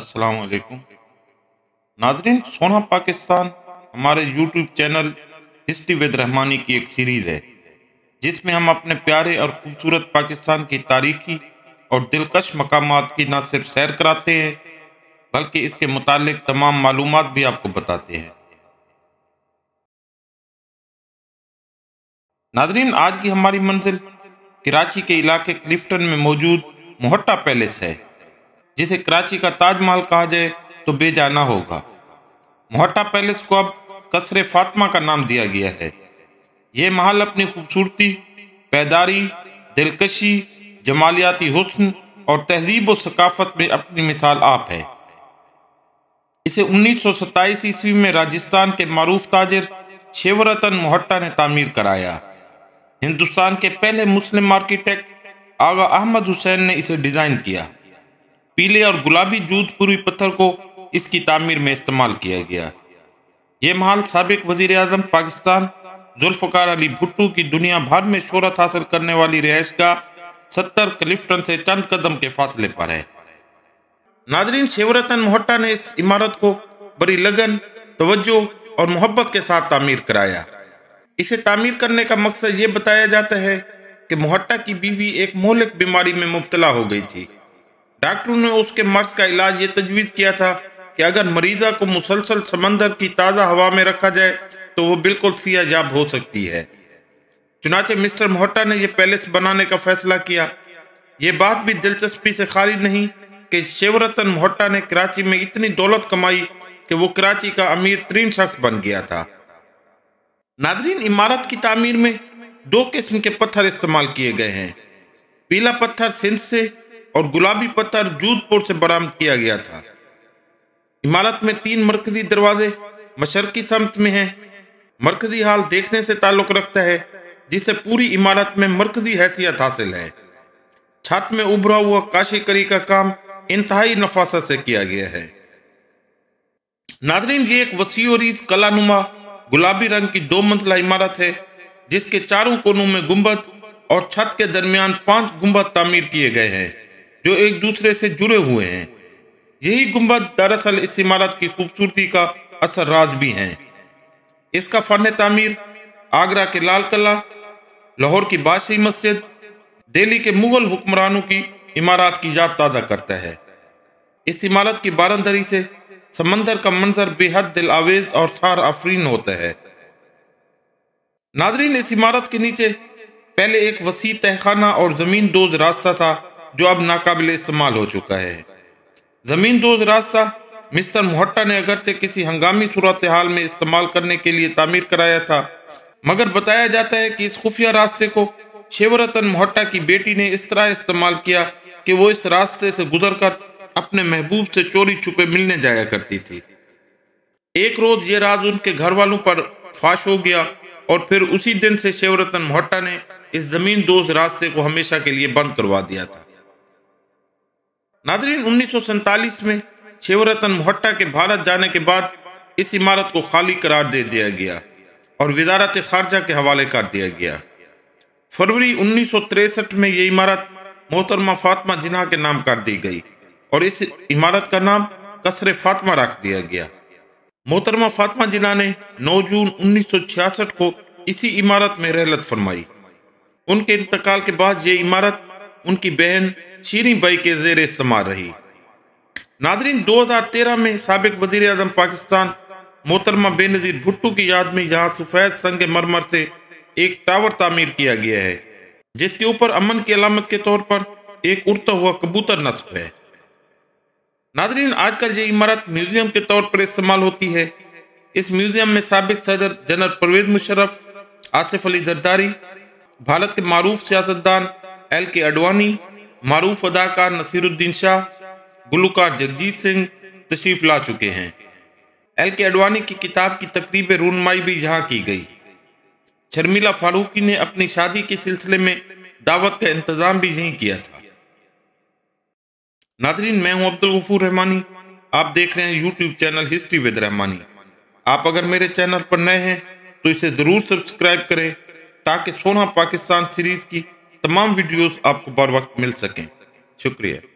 अस्सलाम वालेकुम नाजरीन सोना पाकिस्तान हमारे YouTube channel history with Rahmani की एक सीरीज़ है जिसमें हम अपने प्यारे और खूबसूरत पाकिस्तान की तारीखी और दिलकश मकाम की ना सिर्फ सैर कराते हैं बल्कि इसके मुतालिक तमाम मालूम भी आपको बताते हैं नाजरीन आज की हमारी मंजिल कराची के इलाके क्लिफ्टन में मौजूद मोहट्टा पैलेस है जिसे कराची का ताजमहल कहा जाए तो बेजाना होगा मोहट्टा पैलेस को अब कसर फातमा का नाम दिया गया है यह महल अपनी खूबसूरती पैदारी दिलकशी जमालियाती हुस्न और तहजीब व सकाफत में अपनी मिसाल आप है इसे उन्नीस सौ सत्ताईस ईस्वी में राजस्थान के मरूफ ताजर शेवरतन मोहट्टा ने तामीर कराया हिंदुस्तान के पहले मुस्लिम आर्किटेक्ट आगा अहमद हुसैन ने इसे डिज़ाइन किया पीले और गुलाबी जूतपुरी पत्थर को इसकी तामीर में इस्तेमाल किया गया ये महल सबक वजीर अजम पाकिस्तान जुल्फकार अली भुट्टो की दुनिया भर में शहरत हासिल करने वाली रिहाइश का सत्तर क्लिफ्टन से चंद कदम के फासले पर है नादरीन शेवरतन मोहट्टा ने इस इमारत को बड़ी लगन तवज्जो और मोहब्बत के साथ तामीर कराया इसे तामीर करने का मकसद ये बताया जाता है कि मोहट्टा की बीवी एक मोहलिक बीमारी में मुबतला हो गई थी डॉक्टरों ने उसके मर्ज का इलाज ये तजवीज़ किया था कि अगर मरीजा को मुसलसल समंदर की ताज़ा हवा में रखा जाए तो वो बिल्कुल सियाजाब हो सकती है चुनाचे मिस्टर मोहट्टा ने यह पैलेस बनाने का फैसला किया ये बात भी दिलचस्पी से खारिज नहीं कि शिवरतन मोहट्टा ने कराची में इतनी दौलत कमाई कि वो कराची का अमीर तरीन शख्स बन गया था नादरीन इमारत की तामीर में दो किस्म के पत्थर इस्तेमाल किए गए हैं पीला पत्थर सिंध से और गुलाबी पत्थर जोधपुर से बरामद किया गया था इमारत में तीन मरकजी दरवाजे मशरकी समत में हैं मरकजी हाल देखने से ताल्लुक रखता है जिसे पूरी इमारत में मरकजी हैसियत हासिल है छत में उभरा हुआ काशीकरी का काम इंतहाई नफासत से किया गया है नादरीन ये एक वसी और कलानुमा गुलाबी रंग की दो मंजिला इमारत है जिसके चारों कोनों में गुंबद और छत के दरमियान पांच गुंबद तामीर किए गए हैं जो एक दूसरे से जुड़े हुए हैं यही गुंबद दरअसल इस इमारत की खूबसूरती का असर राज भी हैं इसका फन तामीर आगरा के लाल किला लाहौर की बादशाही मस्जिद दिल्ली के मुगल हुक्मरानों की इमारत की याद ताज़ा करता है इस इमारत की बारंदरी से समंदर का मंजर बेहद दिल आवेज और थार आफरीन होता है नाजरीन इस इमारत के नीचे पहले एक वसी तहखाना और ज़मीन दोज रास्ता था जो अब नाकबिल इस्तेमाल हो चुका है ज़मीन दोज रास्ता मिस्टर मोहट्टा ने अगरचे किसी हंगामी सूरत हाल में इस्तेमाल करने के लिए तामीर कराया था मगर बताया जाता है कि इस खुफिया रास्ते को शेवरतन मोहट्टा की बेटी ने इस तरह इस्तेमाल किया कि वो इस रास्ते से गुजर कर अपने महबूब से चोरी छुपे मिलने जाया करती थी एक रोज़ ये राज उनके घर वालों पर फाश हो गया और फिर उसी दिन से शिवरतन मोहट्टा ने इस जमीन दोज रास्ते को हमेशा के लिए बंद करवा दिया था नादरीन उन्नीस में शिवरतन मोहट्टा के भारत जाने के बाद इस इमारत को खाली करार दे दिया गया और वजारत खारजा के हवाले कर दिया गया फरवरी उन्नीस में यह इमारत मोहतरमा फातमा जिन्हा के नाम कर दी गई और इस इमारत का नाम कसर फातमा रख दिया गया मोहतरमा फातिमा जिना ने 9 जून 1966 को इसी इमारत में रहलत फरमाई उनके इंतकाल के बाद ये इमारत उनकी बहन शीरी बाई के जेर इस्तेमाल रही नाजरीन 2013 में सबक वजीर अजम पाकिस्तान मोहतरमा बेनज़ीर भुट्टू की याद में यहाँ सफ़ेद संग मरमर से एक टावर तामीर किया गया है जिसके ऊपर अमन की अलामत के तौर पर एक उड़ता हुआ कबूतर नस्ब है नाजरीन आजकल ये इमारत म्यूजियम के तौर पर इस्तेमाल होती है इस म्यूजियम में सबक सदर जनरल परवेज मुशरफ आसिफ अली जरदारी भारत के मरूफ सियासतदान एल के अडवानी मरूफ अदाकार नसीरुद्दीन शाह गुलकार जगजीत सिंह तशरीफ ला चुके हैं एल के अडवानी की किताब की तकरीब रूनमाई भी यहाँ की गई शर्मिला फारूकी ने अपनी शादी के सिलसिले में दावत का इंतज़ाम भी यहीं किया था नाजरीन मैं हूं अब्दुल गफूर रहमानी आप देख रहे हैं YouTube channel history with Rahmani आप अगर मेरे चैनल पर नए हैं तो इसे ज़रूर सब्सक्राइब करें ताकि सोना पाकिस्तान सीरीज़ की तमाम वीडियोस आपको बर वक्त मिल सकें शुक्रिया